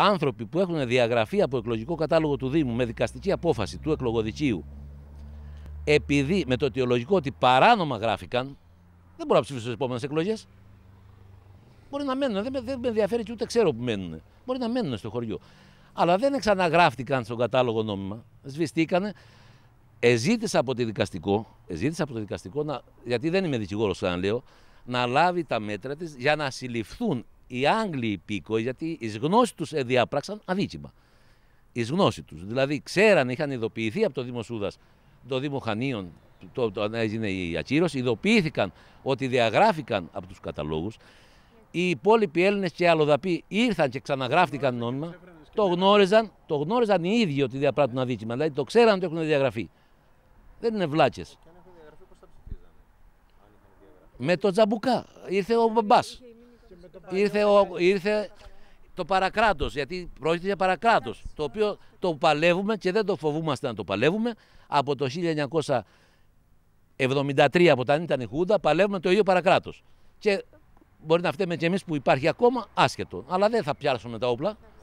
άνθρωποι που έχουν διαγραφεί από εκλογικό κατάλογο του Δήμου με δικαστική απόφαση του εκλογοδικείου, επειδή με το αιτιολογικό ότι παράνομα γράφηκαν, δεν μπορούν να ψηφίσουν στις επόμενες εκλογές. Μπορεί να μένουν, δεν, με ενδιαφέρει και ούτε ξέρω που μένουν. Μπορεί να μένουν στο χωριό. Αλλά δεν εξαναγράφτηκαν στον κατάλογο νόμιμα. Σβηστήκανε. Εζήτησα από, το δικαστικό, εζήτησα από το δικαστικό, να, γιατί δεν είμαι δικηγόρος, λέω, να λάβει τα μέτρα της για να συλληφθούν οι Άγγλοι υπήκοοι, γιατί εις γνώση τους διαπράξαν αδίκημα. Εις γνώση τους. Δηλαδή ξέραν, είχαν ειδοποιηθεί από το Δήμο Σούδας, το Δήμο Χανίων, το, το, η ακύρωση, ειδοποιήθηκαν ότι διαγράφηκαν από τους καταλόγους. Οι υπόλοιποι Έλληνες και αλλοδαποί ήρθαν και ξαναγράφτηκαν νόμιμα. Το γνώριζαν, το γνώριζαν οι ίδιοι ότι διαπράττουν αδίκημα. Δηλαδή το ξέραν ότι έχουν διαγραφεί. Δεν είναι βλάκε. Με το τζαμπουκά. Ήρθε ο μπαμπάς. Ήρθε, ήρθε το παρακράτος, γιατί πρόκειται για παρακράτος, το οποίο το παλεύουμε και δεν το φοβούμαστε να το παλεύουμε από το 1973 από όταν ήταν η Χούντα, παλεύουμε το ίδιο παρακράτος. Και μπορεί να φταίμε κι εμείς που υπάρχει ακόμα άσχετο, αλλά δεν θα πιάσουμε τα όπλα.